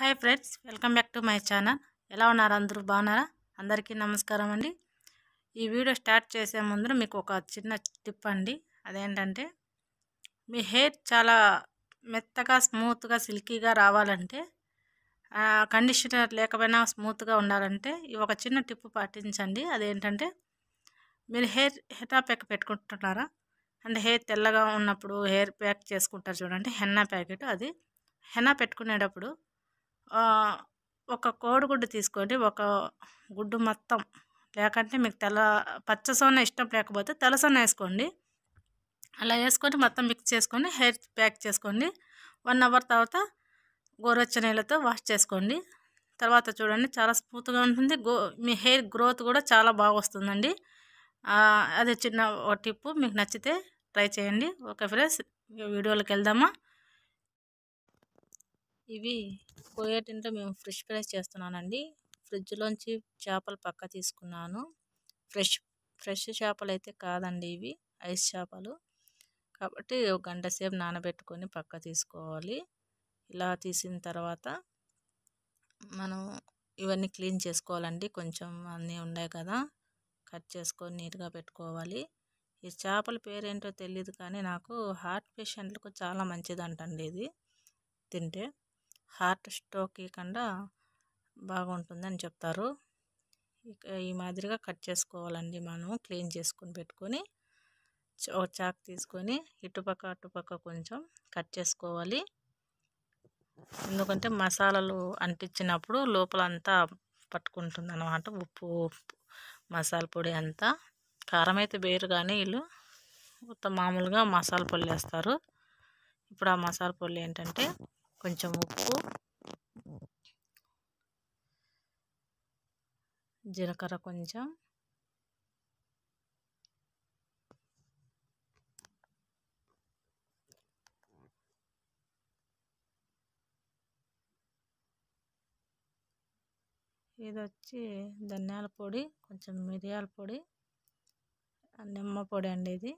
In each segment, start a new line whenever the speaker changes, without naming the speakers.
hi friends welcome back to my channel ఎలా ఉన్నారు అందరూ బాగున్నారా అందరికీ నమస్కారం అండి ఈ వీడియో స్టార్ట్ చేసే ముందు మీకు ఒక చిన్న టిప్ అండి అదేంటంటే మీ హెయిర్ చాలా మెత్తగా స్మూత్గా సిల్కీగా రావాలంటే కండిషనర్ లేకపోయినా స్మూత్గా ఉండాలంటే ఈ ఒక చిన్న టిప్ పాటించండి అదేంటంటే మీరు హెయిర్ హెటా ప్యాక్ పెట్టుకుంటున్నారా అంటే హెయిర్ తెల్లగా ఉన్నప్పుడు హెయిర్ ప్యాక్ చేసుకుంటారు చూడండి హెన్నా ప్యాకెట్ అది హెన్నా పెట్టుకునేటప్పుడు ఒక కోడిగుడ్డు తీసుకోండి ఒక గుడ్డు మొత్తం లేకంటే మీకు తెల్ల పచ్చ సోన ఇష్టం లేకపోతే తెల్ల సోన వేసుకోండి అలా వేసుకొని మొత్తం మిక్స్ చేసుకొని హెయిర్ ప్యాక్ చేసుకోండి వన్ అవర్ తర్వాత గోరువెచ్చ నీళ్ళతో వాష్ చేసుకోండి తర్వాత చూడండి చాలా స్మూత్గా ఉంటుంది గో మీ హెయిర్ గ్రోత్ కూడా చాలా బాగా వస్తుందండి అదే చిన్న ఒక టిప్పు మీకు నచ్చితే ట్రై చేయండి ఓకే ఫ్రెండ్స్ వీడియోలోకి వెళ్దామా ఇవి పోయేటింట్లో మేము ఫ్రెష్ ఫ్రై చేస్తున్నానండి ఫ్రిడ్జ్లోంచి చేపలు పక్క తీసుకున్నాను ఫ్రెష్ ఫ్రెష్ చేపలు అయితే కాదండి ఇవి ఐస్ చేపలు కాబట్టి ఒక గంట సేపు నానబెట్టుకొని పక్క తీసుకోవాలి ఇలా తీసిన తర్వాత మనం ఇవన్నీ క్లీన్ చేసుకోవాలండి కొంచెం అన్నీ ఉన్నాయి కదా కట్ చేసుకొని నీట్గా పెట్టుకోవాలి ఈ చేపల పేరేంటో తెలియదు కానీ నాకు హార్ట్ పేషెంట్లకు చాలా మంచిదంటండి ఇది తింటే హార్ట్ స్ట్రోక్ ఇవ్వకుండా బాగుంటుందని చెప్తారు ఇక ఈ మాదిరిగా కట్ చేసుకోవాలండి మనం క్లీన్ చేసుకొని పెట్టుకొని ఒక చాక్ తీసుకొని ఇటుపక్క అటుపక్క కొంచెం కట్ చేసుకోవాలి ఎందుకంటే మసాలాలు అంటించినప్పుడు లోపల అంతా పట్టుకుంటుంది అనమాట ఉప్పు మసాలా పొడి అంతా కారం అయితే వేరు కానీ వీళ్ళు మామూలుగా మసాలా పొడి వేస్తారు ఇప్పుడు ఆ మసాలా పొడి ఏంటంటే కొంచెం ఉప్పు జీలకర్ర కొంచెం ఇది వచ్చి ధనియాల పొడి కొంచెం మిరియాల పొడి నిమ్మ పొడి అండి ఇది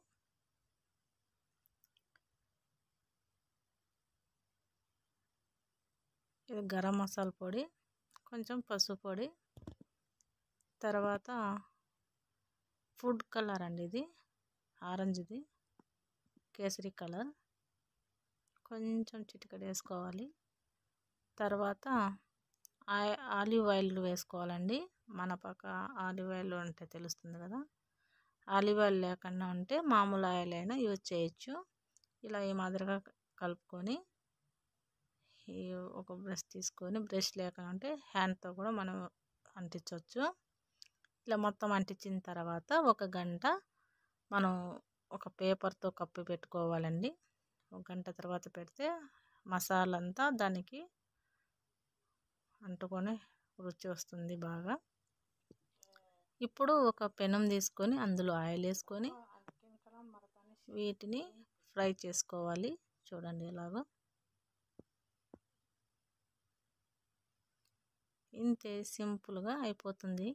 ఇది గరం మసాలా పొడి కొంచెం పసుపు పొడి తర్వాత ఫుడ్ కలర్ అండి ఇది ఆరెంజ్ది కేసరి కలర్ కొంచెం చిటికడి వేసుకోవాలి తర్వాత ఆలివ్ ఆయిల్ వేసుకోవాలండి మన పక్క ఆలివ్ ఆయిల్ ఉంటే తెలుస్తుంది కదా ఆలివ్ ఆయిల్ లేకుండా ఉంటే మామూలు ఆయిల్ అయినా యూజ్ చేయొచ్చు ఇలా ఈ మాదిరిగా కలుపుకొని ఈ ఒక బ్రష్ తీసుకొని బ్రష్ లేకుంటే హ్యాండ్తో కూడా మనం అంటించవచ్చు ఇట్లా మొత్తం అంటించిన తర్వాత ఒక గంట మనం ఒక పేపర్తో కప్పి పెట్టుకోవాలండి ఒక గంట తర్వాత పెడితే మసాలా అంతా దానికి అంటుకొని రుచి వస్తుంది బాగా ఇప్పుడు ఒక పెనం తీసుకొని అందులో ఆయిల్ వేసుకొని వీటిని ఫ్రై చేసుకోవాలి చూడండి ఎలాగో ఇంతే సింపుల్గా అయిపోతుంది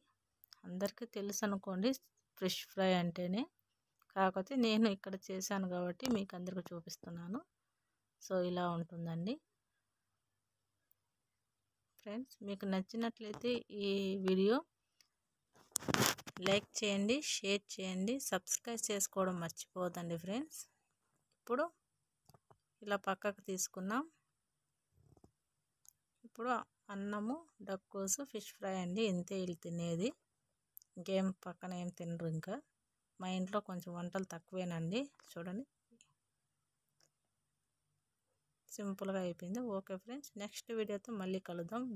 అందరికీ తెలుసు అనుకోండి ఫ్రెష్ ఫ్రై అంటేనే కాకపోతే నేను ఇక్కడ చేశాను కాబట్టి మీకు అందరికీ చూపిస్తున్నాను సో ఇలా ఉంటుందండి ఫ్రెండ్స్ మీకు నచ్చినట్లయితే ఈ వీడియో లైక్ చేయండి షేర్ చేయండి సబ్స్క్రైబ్ చేసుకోవడం మర్చిపోదండి ఫ్రెండ్స్ ఇప్పుడు ఇలా పక్కకు తీసుకున్నాం ఇప్పుడు అన్నము డక్కోస్ ఫిష్ ఫ్రై అండి ఇంతే వీళ్ళు తినేది ఇంకేం పక్కన ఏం తినరు ఇంకా మా ఇంట్లో కొంచెం వంటలు తక్కువేనండి చూడండి సింపుల్గా అయిపోయింది ఓకే ఫ్రెండ్స్ నెక్స్ట్ వీడియోతో మళ్ళీ కలుద్దాం